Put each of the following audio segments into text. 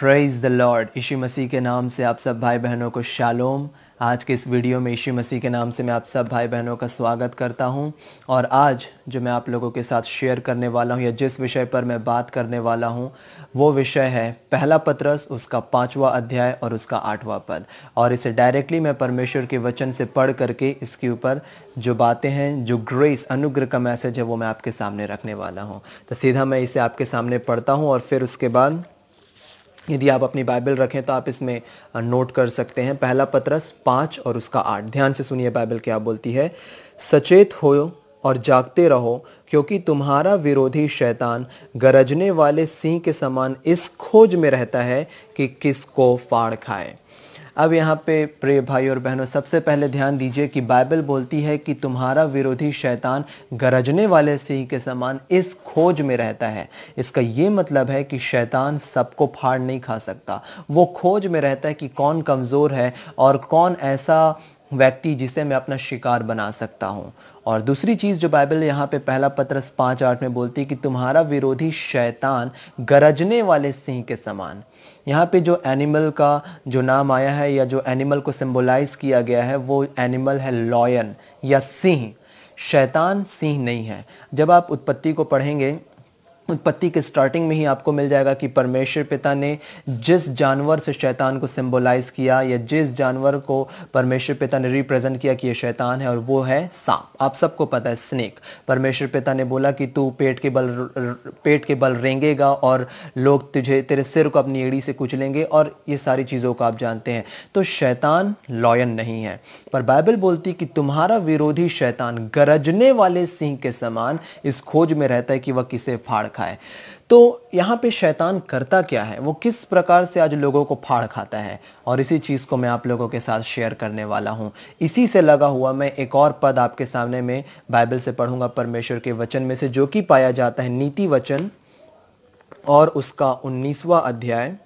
Praise the lord Yeshu Masih के नाम से आप सब भाई बहनों को शालोम आज के इस वीडियो में यीशु मसीह के नाम से मैं आप सब भाई बहनों का स्वागत करता हूं और आज जो मैं आप लोगों के साथ शेयर करने वाला हूं या जिस विषय पर मैं बात करने वाला हूं वो विषय है पहला पत्रस उसका पांचवा अध्याय और उसका आठवां पद और इसे डायरेक्टली मैं परमेश्वर के वचन से पढ़ करके इसके ऊपर जो बातें हैं जो ग्रेस अनुग्रह का मैसेज है वो मैं आपके सामने रखने वाला हूँ तो सीधा मैं इसे आपके सामने पढ़ता हूँ और फिर उसके बाद यदि आप अपनी बाइबल रखें तो आप इसमें नोट कर सकते हैं पहला पत्रस पाँच और उसका आठ ध्यान से सुनिए बाइबल क्या बोलती है सचेत हो और जागते रहो क्योंकि तुम्हारा विरोधी शैतान गरजने वाले सिंह के समान इस खोज में रहता है कि किसको फाड़ खाए अब यहाँ पे प्रिय भाई और बहनों सबसे पहले ध्यान दीजिए कि बाइबल बोलती है कि तुम्हारा विरोधी शैतान गरजने वाले सिंह के समान इस खोज में रहता है इसका ये मतलब है कि शैतान सबको फाड़ नहीं खा सकता वो खोज में रहता है कि कौन कमज़ोर है और कौन ऐसा व्यक्ति जिसे मैं अपना शिकार बना सकता हूँ और दूसरी चीज़ जो बाइबल यहाँ पे पहला पत्रस पाँच आठ में बोलती है कि तुम्हारा विरोधी शैतान गरजने वाले सिंह के समान यहाँ पे जो एनिमल का जो नाम आया है या जो एनिमल को सिम्बोलाइज किया गया है वो एनिमल है लॉयन या सिंह शैतान सिंह नहीं है जब आप उत्पत्ति को पढ़ेंगे उत्पत्ति के स्टार्टिंग में ही आपको मिल जाएगा कि परमेश्वर पिता ने जिस जानवर से शैतान को सिंबलाइज किया या जिस जानवर को परमेश्वर पिता ने रिप्रेजेंट किया कि यह शैतान है और वो है सांप आप सबको पता है स्नेक परमेश्वर पिता ने बोला कि तू पेट के बल पेट के बल रेंगेगा और लोग तुझे तेरे सिर को अपनी एड़ी से कुचलेंगे और ये सारी चीज़ों को आप जानते हैं तो शैतान लॉयन नहीं है पर बाइबल बोलती कि तुम्हारा विरोधी शैतान गरजने वाले सिंह के समान इस खोज में रहता है कि वह किसे फाड़ रखा है तो यहाँ पे शैतान करता क्या है वो किस प्रकार से आज लोगों को फाड़ खाता है और इसी चीज़ को मैं आप लोगों के साथ शेयर करने वाला हूँ इसी से लगा हुआ मैं एक और पद आपके सामने में बाइबल से पढ़ूंगा परमेश्वर के वचन में से जो कि पाया जाता है नीति वचन और उसका उन्नीसवा अध्याय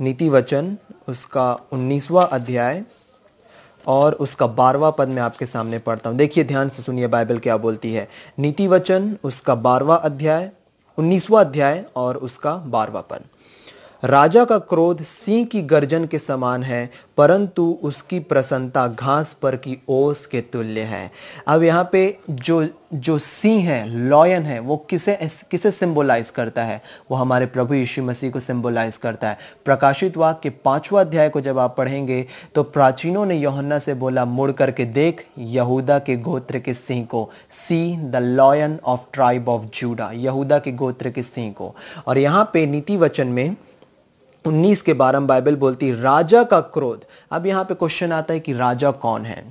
नीति वचन उसका उन्नीसवा अध्याय और उसका बारवा पद मैं आपके सामने पढ़ता हूँ देखिए ध्यान से सुनिए बाइबल क्या बोलती है नीति वचन उसका बारवा अध्याय उन्नीसवा अध्याय और उसका बारवा पद राजा का क्रोध सिंह की गर्जन के समान है परंतु उसकी प्रसन्नता घास पर की ओस के तुल्य है अब यहाँ पे जो जो सिंह है लॉयन है वो किसे किसे सिंबलाइज करता है वो हमारे प्रभु यीशु मसीह को सिंबलाइज करता है प्रकाशित वाक के पांचवा अध्याय को जब आप पढ़ेंगे तो प्राचीनों ने योहन्ना से बोला मुड़ करके देख यहूदा के गोत्र के सिंह को see the lion of tribe of Judah Yahuda के गोत्र के सिंह को और यहाँ पे नीति वचन में 19 के बारह बाइबल बोलती है राजा का क्रोध अब यहां पे क्वेश्चन आता है कि राजा कौन है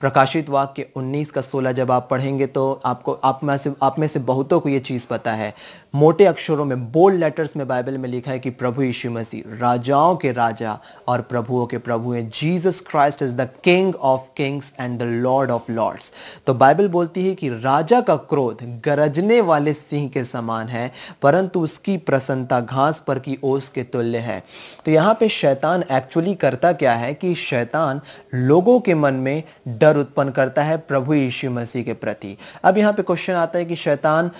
प्रकाशित वाक्य 19 का 16 जब आप पढ़ेंगे तो आपको आप में से आप में से बहुतों को ये चीज़ पता है मोटे अक्षरों में बोल्ड लेटर्स में बाइबल में लिखा है कि प्रभु यीशु मसीह राजाओं के राजा और प्रभुओं के प्रभु हैं Jesus Christ is the king of kings and the lord of lords तो बाइबल बोलती है कि राजा का क्रोध गरजने वाले सिंह के समान है परंतु उसकी प्रसन्नता घास पर की ओस के तुल्य है तो यहाँ पे शैतान एक्चुअली करता क्या है कि शैतान लोगों के मन में डर डर उत्पन्न करता है प्रभु यीशु मसीह के प्रति अब यहाँ पे क्वेश्चन आता है कि शैतान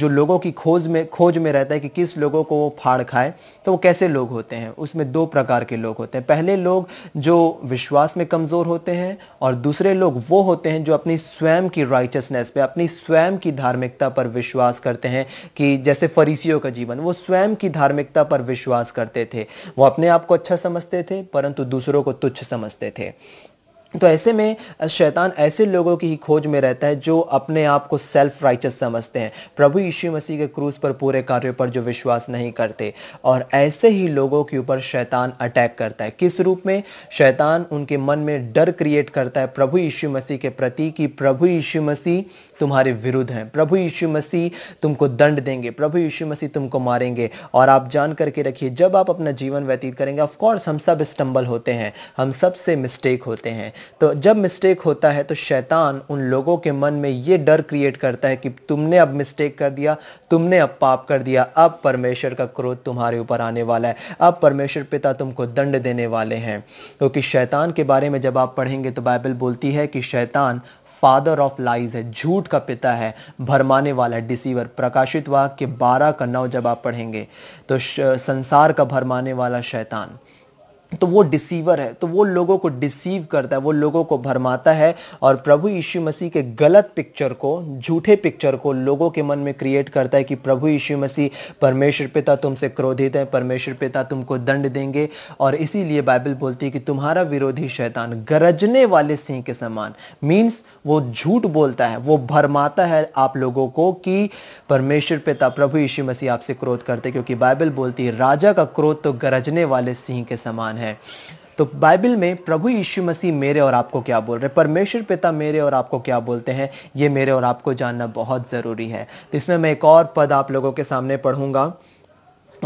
जो लोगों की खोज में खोज में रहता है कि किस लोगों को वो फाड़ खाए तो वो कैसे लोग होते हैं उसमें दो प्रकार के लोग होते हैं पहले लोग जो विश्वास में कमज़ोर होते हैं और दूसरे लोग वो होते हैं जो अपनी स्वयं की राइचसनेस पे अपनी स्वयं की धार्मिकता पर विश्वास करते हैं कि जैसे फरीसियों का जीवन वो स्वयं की धार्मिकता पर विश्वास करते थे वो अपने आप को अच्छा समझते थे परंतु दूसरों को तुच्छ समझते थे तो ऐसे में शैतान ऐसे लोगों की ही खोज में रहता है जो अपने आप को सेल्फ राइचस समझते हैं प्रभु यीशु मसीह के क्रूस पर पूरे कार्यों पर जो विश्वास नहीं करते और ऐसे ही लोगों के ऊपर शैतान अटैक करता है किस रूप में शैतान उनके मन में डर क्रिएट करता है प्रभु यीशु मसीह के प्रति कि प्रभु यीशु मसीह तुम्हारे विरुद्ध हैं प्रभु यीशु मसीह तुमको दंड देंगे प्रभु यीशु मसीह तुमको मारेंगे और आप जान करके रखिए जब आप अपना जीवन व्यतीत करेंगे ऑफकोर्स हम सब स्टम्बल होते हैं हम सबसे मिस्टेक होते हैं तो जब मिस्टेक होता है तो शैतान उन लोगों के मन में ये डर क्रिएट करता है कि तुमने अब मिस्टेक कर दिया तुमने अब पाप कर दिया अब परमेश्वर का क्रोध तुम्हारे ऊपर आने वाला है अब परमेश्वर पिता तुमको दंड देने वाले हैं क्योंकि तो शैतान के बारे में जब आप पढ़ेंगे तो बाइबल बोलती है कि शैतान फादर ऑफ लाइज है झूठ का पिता है भरमाने वाला है डिसीवर प्रकाशित वाह के बारह का नौ जब आप पढ़ेंगे तो संसार का भरमाने वाला शैतान तो वो डिसीवर है तो वो लोगों को डिसीव करता है वो लोगों को भरमाता है और प्रभु यीशु मसीह के गलत पिक्चर को झूठे पिक्चर को लोगों के मन में क्रिएट करता है कि प्रभु यीशु मसीह परमेश्वर पिता तुमसे क्रोधित है परमेश्वर पिता तुमको दंड देंगे और इसीलिए बाइबल बोलती है कि तुम्हारा विरोधी शैतान गरजने वाले सिंह के समान मीन्स वो झूठ बोलता है वो भरमाता है आप लोगों को कि परमेश्वर पिता प्रभु यीशु मसीह आपसे क्रोध करते क्योंकि बाइबल बोलती है राजा का क्रोध तो गरजने वाले सिंह के समान है है तो बाइबल में प्रभु यीशु मसीह मेरे और आपको क्या बोल रहे परमेश्वर पिता मेरे और आपको क्या बोलते हैं ये मेरे और आपको जानना बहुत ज़रूरी है तो इसमें मैं एक और पद आप लोगों के सामने पढ़ूंगा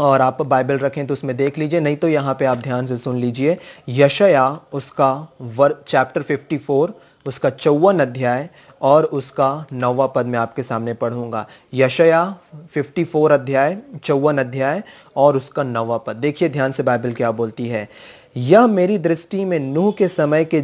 और आप बाइबल रखें तो उसमें देख लीजिए नहीं तो यहाँ पे आप ध्यान से सुन लीजिए यशया उसका वर चैप्टर 54 उसका चौवन अध्याय और उसका नौवा पद मैं आपके सामने पढ़ूंगा यशया 54 अध्याय चौवन अध्याय और उसका नौवा पद देखिए ध्यान से बाइबल क्या बोलती है यह मेरी दृष्टि में नूह के समय के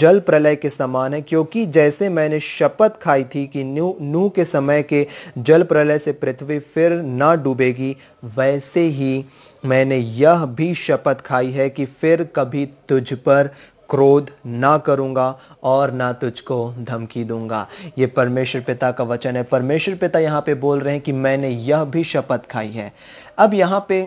जल प्रलय के समान है क्योंकि जैसे मैंने शपथ खाई थी कि नूह नूह के समय के जल प्रलय से पृथ्वी फिर ना डूबेगी वैसे ही मैंने यह भी शपथ खाई है कि फिर कभी तुझ पर क्रोध ना करूंगा और ना तुझको धमकी दूंगा ये परमेश्वर पिता का वचन है परमेश्वर पिता यहाँ पे बोल रहे हैं कि मैंने यह भी शपथ खाई है अब यहाँ पे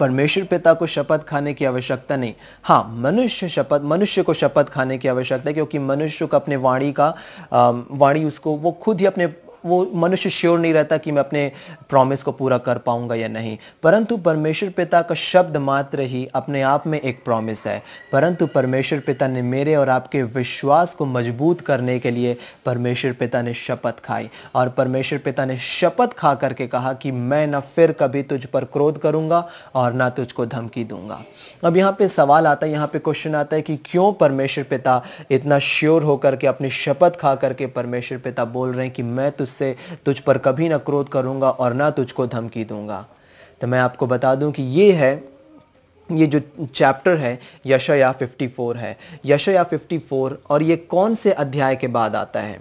परमेश्वर पिता को शपथ खाने की आवश्यकता नहीं हाँ मनुष्य शपथ मनुष्य को शपथ खाने की आवश्यकता है क्योंकि मनुष्य को अपने वाणी का वाणी उसको वो खुद ही अपने वो मनुष्य श्योर नहीं रहता कि मैं अपने प्रॉमिस को पूरा कर पाऊंगा या नहीं परंतु परमेश्वर पिता का शब्द मात्र ही अपने आप में एक प्रॉमिस है परंतु परमेश्वर पिता ने मेरे और आपके विश्वास को मजबूत करने के लिए परमेश्वर पिता ने शपथ खाई और परमेश्वर पिता ने शपथ खा करके कहा कि मैं ना फिर कभी तुझ पर क्रोध करूंगा और ना तुझको धमकी दूंगा अब यहाँ पे सवाल आता है यहाँ पे क्वेश्चन आता है कि क्यों परमेश्वर पिता इतना श्योर होकर के अपनी शपथ खा करके परमेश्वर पिता बोल रहे हैं कि मैं तुझ से तुझ पर कभी ना क्रोध करूँगा और ना तुझको धमकी दूंगा तो मैं आपको बता दूं कि ये है ये जो चैप्टर है यशया 54 है यशया 54 और ये कौन से अध्याय के बाद आता है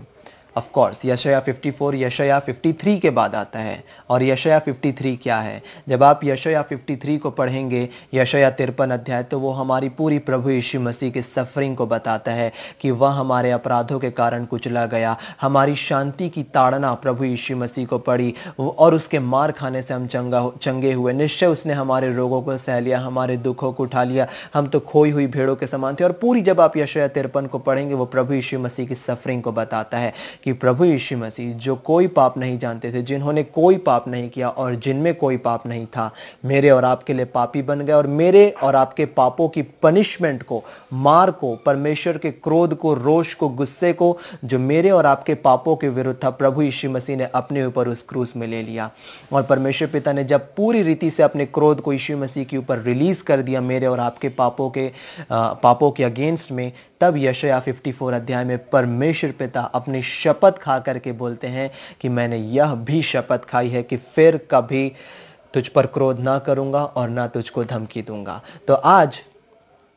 ऑफ कोर्स यशया 54 यशया 53 के बाद आता है और यशया 53 क्या है जब आप यशया 53 को पढ़ेंगे यशया तिरपन अध्याय तो वो हमारी पूरी प्रभु यीशु मसीह के सफरिंग को बताता है कि वह हमारे अपराधों के कारण कुचला गया हमारी शांति की ताड़ना प्रभु यीशु मसीह को पड़ी और उसके मार खाने से हम चंगा चंगे हुए निश्चय उसने हमारे रोगों को सह लिया हमारे दुखों को उठा लिया हम तो खोई हुई भेड़ों के समान थे और पूरी जब आप यशया तिरपन को पढ़ेंगे वो प्रभु यीशु मसीह की सफरिंग को बताता है कि प्रभु यीशु मसीह जो कोई पाप नहीं जानते थे जिन्होंने कोई पाप नहीं किया और जिनमें कोई पाप नहीं था मेरे और आपके लिए पापी बन गए और मेरे और आपके पापों की पनिशमेंट को मार को परमेश्वर के क्रोध को रोष को गुस्से को जो मेरे और आपके पापों के विरुद्ध था प्रभु यीशु मसीह ने अपने ऊपर उस क्रूस में ले लिया और परमेश्वर पिता ने जब पूरी रीति से अपने क्रोध को यीशु मसीह के ऊपर रिलीज कर दिया मेरे और आपके पापों के पापों के अगेंस्ट में तब यशया 54 अध्याय में परमेश्वर पिता अपने शब्द शपथ खा करके बोलते हैं कि मैंने यह भी शपथ खाई है कि फिर कभी तुझ पर क्रोध ना करूंगा और ना तुझको धमकी दूंगा तो आज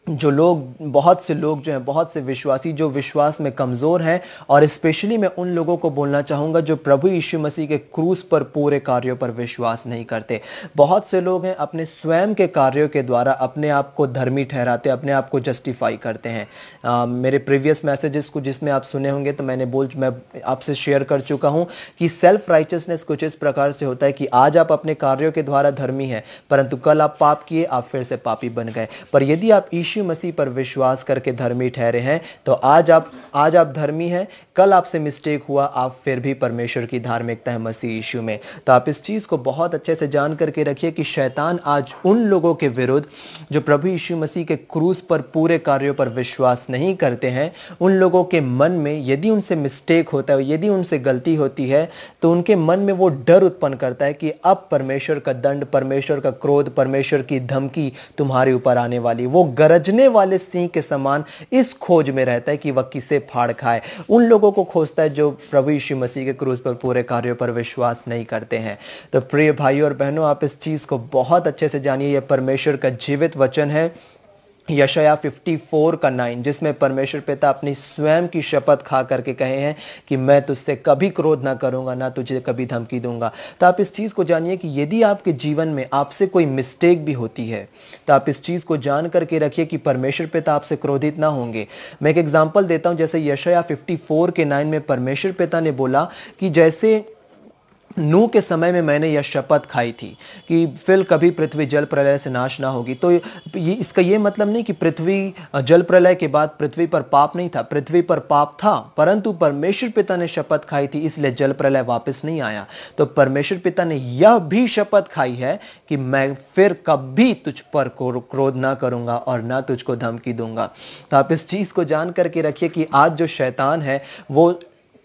जो लोग बहुत से लोग जो हैं बहुत से विश्वासी जो विश्वास में कमज़ोर हैं और स्पेशली मैं उन लोगों को बोलना चाहूँगा जो प्रभु यीशु मसीह के क्रूस पर पूरे कार्यों पर विश्वास नहीं करते बहुत से लोग हैं अपने स्वयं के कार्यों के द्वारा अपने आप को धर्मी ठहराते अपने आप को जस्टिफाई करते हैं आ, मेरे प्रीवियस मैसेजेस को जिसमें आप सुने होंगे तो मैंने बोल मैं आपसे शेयर कर चुका हूँ कि सेल्फ राइचसनेस कुछ इस प्रकार से होता है कि आज आप अपने कार्यों के द्वारा धर्मी हैं परंतु कल आप पाप किए आप फिर से पापी बन गए पर यदि आप ईश्वर यीशु मसीह पर विश्वास करके धर्मी ठहरे हैं तो आज आप आज आप धर्मी हैं कल आपसे मिस्टेक हुआ आप फिर भी परमेश्वर की धार्मिकता है मसीह यीशु में तो आप इस चीज़ को बहुत अच्छे से जान करके रखिए कि शैतान आज उन लोगों के विरुद्ध जो प्रभु यीशु मसीह के क्रूज पर पूरे कार्यों पर विश्वास नहीं करते हैं उन लोगों के मन में यदि उनसे मिस्टेक होता है यदि उनसे गलती होती है तो उनके मन में वो डर उत्पन्न करता है कि अब परमेश्वर का दंड परमेश्वर का क्रोध परमेश्वर की धमकी तुम्हारे ऊपर आने वाली वो गरज खोजने वाले सिंह के समान इस खोज में रहता है कि वह किसे फाड़ खाए उन लोगों को खोजता है जो प्रभु यीशु मसीह के क्रूज पर पूरे कार्यों पर विश्वास नहीं करते हैं तो प्रिय भाई और बहनों आप इस चीज़ को बहुत अच्छे से जानिए यह परमेश्वर का जीवित वचन है यशया 54 का नाइन जिसमें परमेश्वर पिता अपनी स्वयं की शपथ खा करके कहे हैं कि मैं तुझसे कभी क्रोध ना करूंगा ना तुझे कभी धमकी दूंगा तो आप इस चीज़ को जानिए कि यदि आपके जीवन में आपसे कोई मिस्टेक भी होती है तो आप इस चीज़ को जान करके रखिए कि परमेश्वर पिता आपसे क्रोधित ना होंगे मैं एक एग्जाम्पल देता हूँ जैसे यशया फिफ्टी के नाइन में परमेश्वर पिता ने बोला कि जैसे नू के समय में मैंने यह शपथ खाई थी कि फिर कभी पृथ्वी जल प्रलय से नाश ना होगी तो ये इसका ये मतलब नहीं कि पृथ्वी जल प्रलय के बाद पृथ्वी पर पाप नहीं था पृथ्वी पर पाप था परंतु परमेश्वर पिता ने शपथ खाई थी इसलिए जल प्रलय वापस नहीं आया तो परमेश्वर पिता ने यह भी शपथ खाई है कि मैं फिर कभी तुझ पर क्रोध ना करूंगा और ना तुझको धमकी दूंगा तो आप इस चीज़ को जान करके रखिए कि आज जो शैतान है वो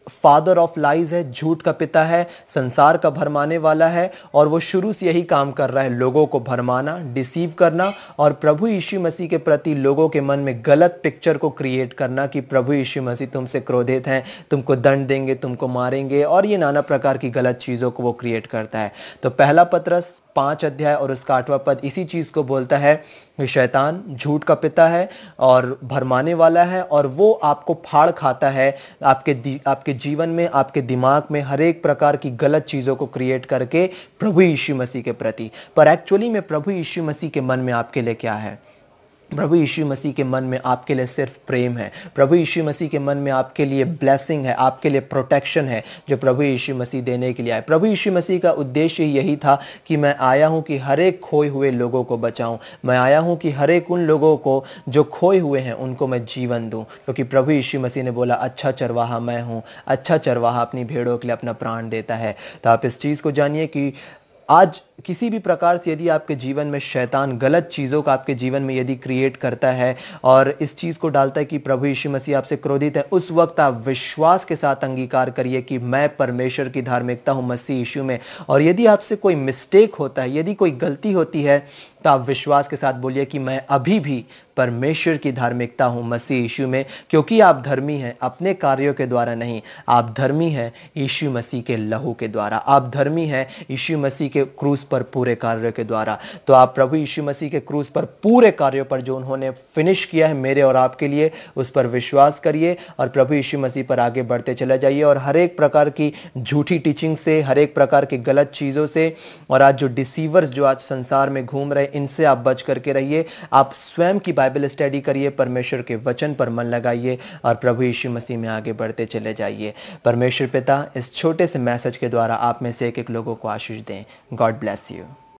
फादर ऑफ लाइज है झूठ का पिता है संसार का भरमाने वाला है और वो शुरू से यही काम कर रहा है लोगों को भरमाना डिसीव करना और प्रभु यीशु मसीह के प्रति लोगों के मन में गलत पिक्चर को क्रिएट करना कि प्रभु यीशु मसीह तुमसे क्रोधित हैं तुमको दंड देंगे तुमको मारेंगे और ये नाना प्रकार की गलत चीज़ों को वो क्रिएट करता है तो पहला पत्रस पाँच अध्याय और उसका आठवां पद इसी चीज़ को बोलता है शैतान झूठ का पिता है और भरमाने वाला है और वो आपको फाड़ खाता है आपके आपके जीवन में आपके दिमाग में हर एक प्रकार की गलत चीज़ों को क्रिएट करके प्रभु यीशु मसीह के प्रति पर एक्चुअली में प्रभु यीशु मसीह के मन में आपके लिए क्या है प्रभु यीशु मसीह के मन में आपके लिए सिर्फ प्रेम है प्रभु यीशु मसीह के मन में आपके लिए ब्लेसिंग है आपके लिए प्रोटेक्शन है जो प्रभु यीशु मसीह देने के लिए आए प्रभु यीशु मसीह का उद्देश्य यही था कि मैं आया हूँ कि हर एक खोए हुए लोगों को बचाऊँ मैं आया हूँ कि हर एक उन लोगों को जो खोए हुए हैं उनको मैं जीवन दूँ क्योंकि प्रभु यीशु मसीह ने बोला अच्छा चरवाहा मैं हूँ अच्छा चरवाहा अपनी भेड़ों के लिए अपना प्राण देता है तो आप इस चीज़ को जानिए कि आज किसी भी प्रकार से यदि आपके जीवन में शैतान गलत चीज़ों को आपके जीवन में यदि क्रिएट करता है और इस चीज़ को डालता है कि प्रभु यीशु मसीह आपसे क्रोधित है उस वक्त आप विश्वास के साथ अंगीकार करिए कि मैं परमेश्वर की धार्मिकता हूँ मसीह यीशु में और यदि आपसे कोई मिस्टेक होता है यदि कोई गलती होती है तो आप विश्वास के साथ बोलिए कि मैं अभी भी परमेश्वर की धार्मिकता हूँ मसीह यीशु में क्योंकि आप धर्मी हैं अपने कार्यों के द्वारा नहीं आप धर्मी हैं यीशु मसीह के लहू के द्वारा आप धर्मी हैं यीशु मसीह के क्रूस पर पूरे कार्य के द्वारा तो आप प्रभु यीशु मसीह के क्रूस पर पूरे कार्यों पर जो उन्होंने फिनिश किया है मेरे और आपके लिए उस पर विश्वास करिए और प्रभु यीशु मसीह पर आगे बढ़ते चले जाइए और हर एक प्रकार की झूठी टीचिंग से हर एक प्रकार की गलत चीज़ों से और आज जो डिसीवर्स जो आज संसार में घूम रहे इनसे आप बच करके रहिए आप स्वयं की बाइबल स्टडी करिए परमेश्वर के वचन पर मन लगाइए और प्रभु यीशु मसीह में आगे बढ़ते चले जाइए परमेश्वर पिता इस छोटे से मैसेज के द्वारा आप में से एक एक लोगों को आशीष दें गॉड ब्लेस bless you.